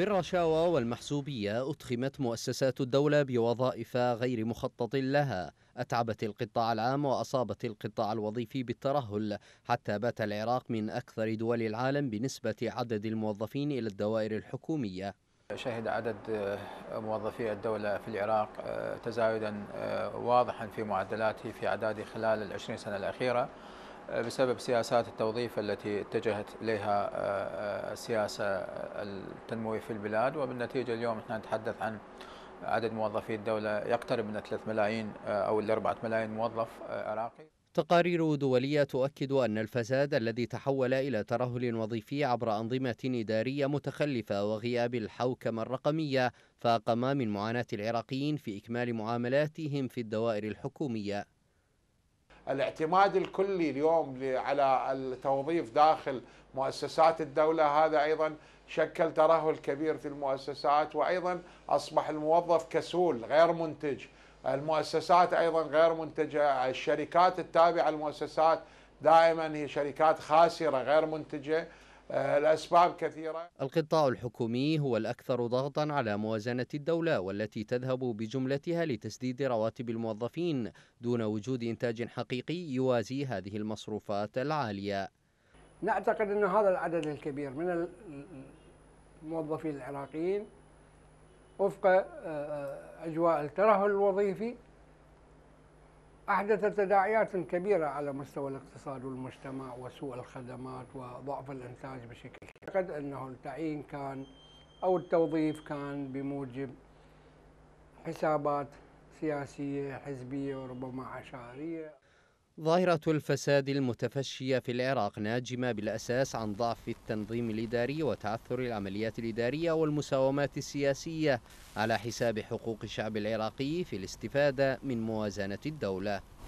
بالرشاوى والمحسوبية أتخمت مؤسسات الدولة بوظائف غير مخطط لها أتعبت القطاع العام وأصابت القطاع الوظيفي بالترهل حتى بات العراق من أكثر دول العالم بنسبة عدد الموظفين إلى الدوائر الحكومية شهد عدد آه، موظفي الدولة في العراق آه، تزايدا آه، واضحا في معدلاته في أعداده خلال العشرين سنة الأخيرة بسبب سياسات التوظيف التي اتجهت اليها آه، آه، السياسه التنمويه في البلاد وبالنتيجه اليوم احنا نتحدث عن عدد موظفي الدوله يقترب من 3 ملايين آه، او ال 4 ملايين موظف عراقي تقارير دولية تؤكد أن الفساد الذي تحول إلى ترهل وظيفي عبر أنظمة إدارية متخلفة وغياب الحوكمة الرقمية فاقم من معاناة العراقيين في إكمال معاملاتهم في الدوائر الحكومية الاعتماد الكلي اليوم على التوظيف داخل مؤسسات الدولة هذا أيضا شكل ترهل كبير في المؤسسات وأيضا أصبح الموظف كسول غير منتج المؤسسات أيضا غير منتجة الشركات التابعة للمؤسسات دائما هي شركات خاسرة غير منتجة الأسباب كثيرة القطاع الحكومي هو الأكثر ضغطا على موازنة الدولة والتي تذهب بجملتها لتسديد رواتب الموظفين دون وجود إنتاج حقيقي يوازي هذه المصروفات العالية نعتقد أن هذا العدد الكبير من الموظفين العراقيين وفق آه، آه، أجواء الترهل الوظيفي أحدث تداعيات كبيرة على مستوى الاقتصاد والمجتمع وسوء الخدمات وضعف الإنتاج بشكل كبير اعتقد أنه التعيين كان أو التوظيف كان بموجب حسابات سياسية حزبية وربما عشائرية ظاهرة الفساد المتفشية في العراق ناجمة بالأساس عن ضعف التنظيم الإداري وتعثر العمليات الإدارية والمساومات السياسية على حساب حقوق الشعب العراقي في الاستفادة من موازنة الدولة